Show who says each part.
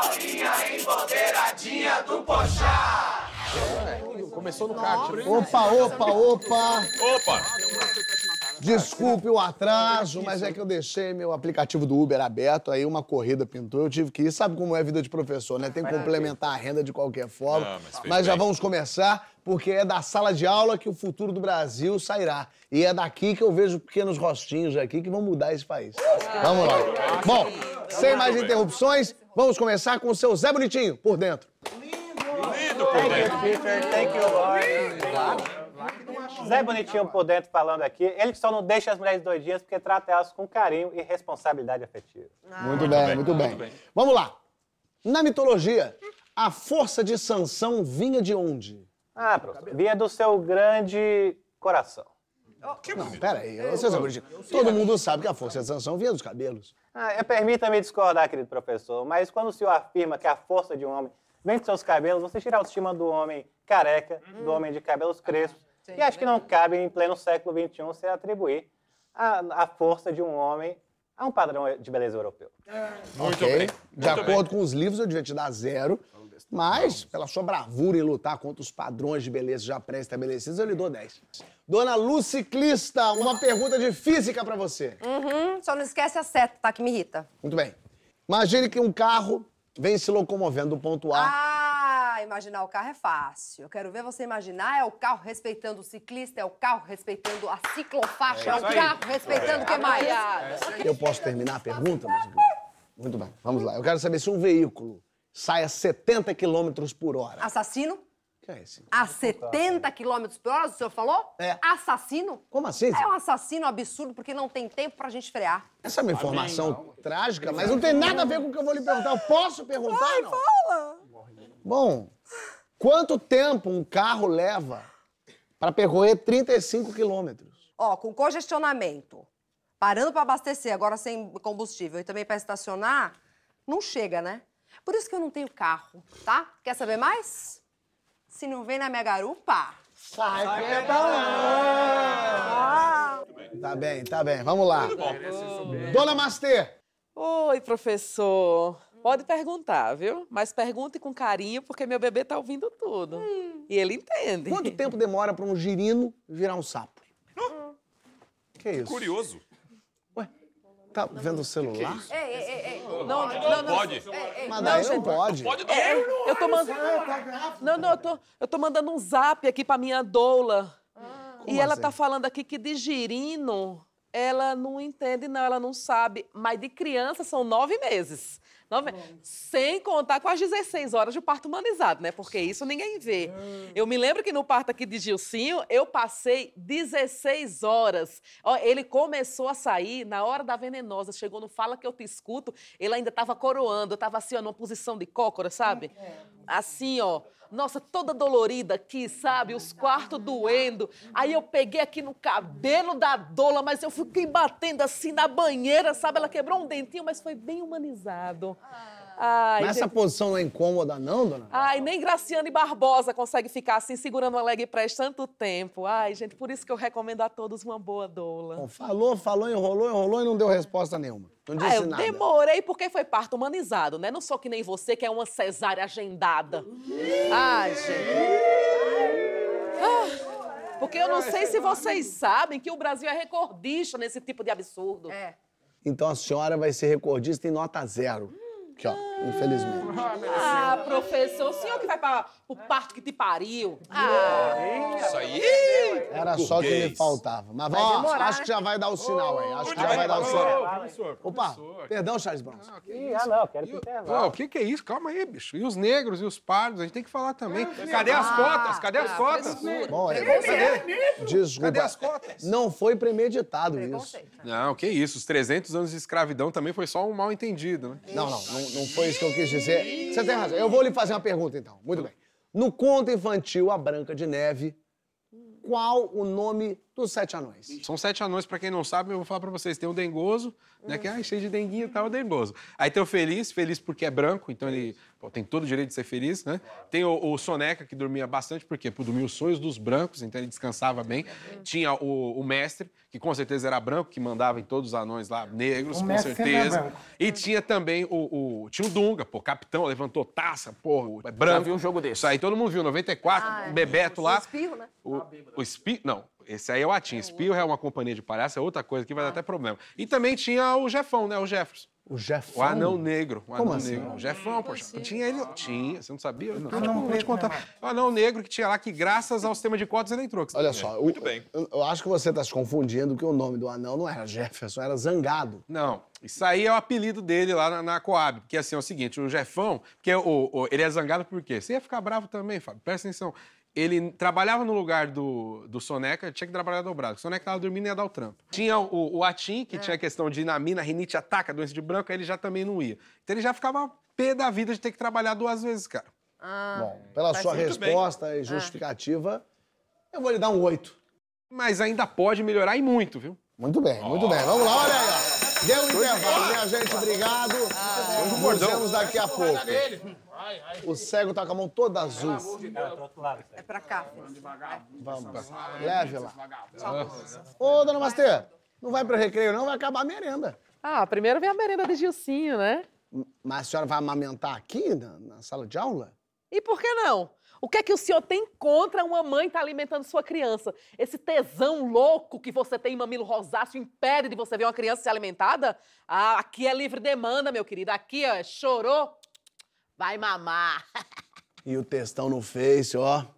Speaker 1: Bolinha empoderadinha do Pochá. Começou no kart. Opa, opa,
Speaker 2: opa. Opa. Desculpe o atraso, mas é que eu deixei meu aplicativo do Uber aberto, aí uma corrida pintou, eu tive que ir. Sabe como é a vida de professor, né? Tem que complementar a renda de qualquer forma. Não, ah, mas, mas já vamos começar, porque é da sala de aula que o futuro do Brasil sairá. E é daqui que eu vejo pequenos rostinhos aqui que vão mudar esse país. Vamos lá. Bom, sem é mais interrupções, vamos começar com o seu Zé Bonitinho, por dentro. Lindo
Speaker 1: por dentro. Thank you,
Speaker 2: Lord. Zé Bonitinho por dentro falando aqui. Ele que só não deixa as mulheres doidinhas porque trata elas com carinho e responsabilidade afetiva. Muito bem, muito bem. Vamos lá. Na mitologia, a força de Sansão vinha de onde? Ah, professor, vinha do seu grande coração. Que não, peraí, é, eu, todo mundo sabe que a força de é sanção vinha dos cabelos. Ah, é, Permita-me discordar, querido professor, mas quando o senhor afirma que a força de um homem vem dos seus cabelos, você tira a autoestima do homem careca, uhum. do homem de cabelos crespos, ah, e acho que não cabe em pleno século XXI se atribuir a, a força de um homem a um padrão de beleza europeu.
Speaker 3: Ah, muito bem.
Speaker 2: De Muito acordo bem. com os livros, eu devia te dar zero. Mas, pela sua bravura em lutar contra os padrões de beleza já pré-estabelecidos, eu lhe dou 10. Dona Luciclista, uma pergunta de física para você.
Speaker 3: Uhum, só não esquece a seta, tá? Que me irrita.
Speaker 2: Muito bem. Imagine que um carro vem se locomovendo do ponto
Speaker 3: A. Ah, imaginar o carro é fácil. Eu quero ver você imaginar. É o carro respeitando o ciclista, é o carro respeitando a ciclofaixa, é, é o carro respeitando o é. que mais? É.
Speaker 2: Eu posso terminar a pergunta? Muito bem, vamos lá. Eu quero saber se um veículo sai a 70 km por hora.
Speaker 3: Assassino? Que é esse? A 70 km por hora, o senhor falou? É. Assassino? Como assim? É um assassino absurdo porque não tem tempo pra gente frear.
Speaker 2: Essa é uma informação Amém,
Speaker 3: trágica, mas não tem nada a ver com o que eu vou lhe perguntar. Eu posso perguntar? Vai, não? fala!
Speaker 2: Bom, quanto tempo um carro leva para percorrer 35 quilômetros?
Speaker 3: Ó, com congestionamento, parando para abastecer, agora sem combustível e também para estacionar, não chega, né? Por isso que eu não tenho carro, tá? Quer saber mais? Se não vem na minha garupa... Sai, pedalão! pedalando! Tá bem, tá bem. Vamos lá. Dona Master! Oi, professor. Pode perguntar, viu? Mas pergunte com carinho, porque meu bebê tá ouvindo tudo. Hum. E ele entende. Quanto tempo demora para um girino virar um sapo? Hum. Que é isso? Curioso. Ué, tá vendo o celular? Que que é não, não, não. Pode. Não, não pode. É, é, pode não. Eu tô mandando... Não, não, eu tô, eu tô mandando um zap aqui pra minha doula. Ah. E ela assim? tá falando aqui que de girino ela não entende, não, ela não sabe. Mas de criança são nove meses. Nove... Sem contar com as 16 horas de parto humanizado, né? Porque isso ninguém vê. Hum. Eu me lembro que no parto aqui de Gilcinho, eu passei 16 horas. Ó, ele começou a sair na hora da venenosa. Chegou no Fala Que Eu Te Escuto, ele ainda estava coroando, estava assim, ó, numa posição de cócora, sabe? Assim, ó nossa, toda dolorida aqui, sabe? Os quartos doendo. Aí eu peguei aqui no cabelo da Dola, mas eu fiquei batendo assim na banheira, sabe? Ela quebrou um dentinho, mas foi bem humanizado. Ah. Ai, Mas gente... essa posição
Speaker 2: não é incômoda, não, dona?
Speaker 3: Ai, nem Graciane Barbosa consegue ficar assim, segurando uma leg press tanto tempo. Ai, gente, por isso que eu recomendo a todos uma boa doula. Bom, falou,
Speaker 2: falou, enrolou, enrolou e não deu resposta nenhuma. Não ah, disse ah, eu nada.
Speaker 3: demorei porque foi parto humanizado, né? Não sou que nem você, que é uma cesárea agendada. Ai, gente. Ah. Porque eu não sei se vocês sabem que o Brasil é recordista nesse tipo de absurdo. É.
Speaker 2: Então a senhora vai ser recordista em nota zero. Aqui, ó. Infelizmente.
Speaker 3: Ah, professor, o senhor que vai para o parto que te pariu. Ah. ah. Isso aí!
Speaker 1: Era só o que me faltava.
Speaker 2: Mas vai ó, demorar, acho que já vai dar o sinal
Speaker 1: aí. Acho que já vai dar o sinal. Opa, perdão, Charles Bronson.
Speaker 3: ah não, quero intervalo. O
Speaker 1: que que é isso? Calma aí, bicho. E os negros e os pardos, a gente tem que falar também. Cadê as ah, cotas? Cadê as tá, cotas? Bom, é cadê? Desculpa. Cadê as cotas? Não foi premeditado isso. Né? Não, que isso. Os 300 anos de escravidão também foi só um mal entendido, né? Não, não, não foi isso que eu
Speaker 2: quis dizer. Você tem razão. Eu vou lhe fazer uma pergunta, então. Muito bem. No conto infantil A Branca de Neve,
Speaker 1: qual o nome dos sete anões. São sete anões, para quem não sabe, eu vou falar para vocês. Tem o dengoso, né, hum. que é ah, cheio de denguinho e tá, tal, é o dengoso. Aí tem o feliz, feliz porque é branco, então ele pô, tem todo o direito de ser feliz, né? Tem o, o soneca, que dormia bastante, porque por dormir os sonhos dos brancos, então ele descansava bem. Hum. Tinha o, o, mestre, que com certeza era branco, que mandava em todos os anões lá, negros, o com é certeza. E hum. tinha também o, o, Tinha o Dunga, pô, capitão, levantou taça, pô, é branco. Já viu um jogo desse. Isso aí todo mundo viu, 94, ah, Bebeto lá. O espirro, né? O, o espirro, não. Esse aí é o Atim. É Spielberg é uma companhia de palhaço, é outra coisa que vai ah. dar até problema. E também tinha o Jefão, né? O Jefferson. O Jefão? O anão negro. O anão Como assim? negro. Assim? O Jefão, poxa. Tinha ele. Tinha, você não sabia? Não, ah, não, vou te contar. O anão negro que tinha lá, que graças ao sistema de cotas ele entrou. Olha só. O, Muito bem.
Speaker 2: Eu, eu, acho que você está se confundindo, que o nome do anão não era Jefferson, era Zangado.
Speaker 1: Não. Isso aí é o apelido dele lá na, na Coab. Porque assim, é o seguinte, o Jefão, porque o, o ele é zangado por quê? Você ia ficar bravo também, Fábio. Presta atenção ele trabalhava no lugar do, do Soneca, tinha que trabalhar dobrado. O Soneca tava dormindo e ia dar o trampo. Tinha o, o Atim, que é. tinha questão de inamina, rinite, ataca, doença de branco, aí ele já também não ia. Então ele já ficava pé da vida de ter que trabalhar duas vezes, cara.
Speaker 3: Ah, Bom, pela sua resposta
Speaker 1: bem. e é. justificativa, ah. eu vou lhe dar um oito. Mas ainda pode melhorar e muito, viu? Muito bem, muito oh. bem. Vamos lá, olha aí. Deu um intervalo, minha gente, obrigado. Ah, é. Nos vemos daqui a
Speaker 3: pouco. O
Speaker 2: cego tá com a mão toda azul.
Speaker 3: É pra cá. Vamos. Leve lá.
Speaker 2: Ô, dona Mastê, não vai pro recreio, não,
Speaker 3: vai acabar a merenda. Ah, primeiro vem a merenda de Gilcinho, né? Hum, mas a senhora vai amamentar aqui, na, na sala de aula? E por que não? O que é que o senhor tem contra uma mãe estar tá alimentando sua criança? Esse tesão louco que você tem em mamilo rosáceo impede de você ver uma criança ser alimentada? Ah, aqui é livre demanda, meu querido. Aqui, ó, chorou, Vai mamar.
Speaker 2: E o textão no Face, ó.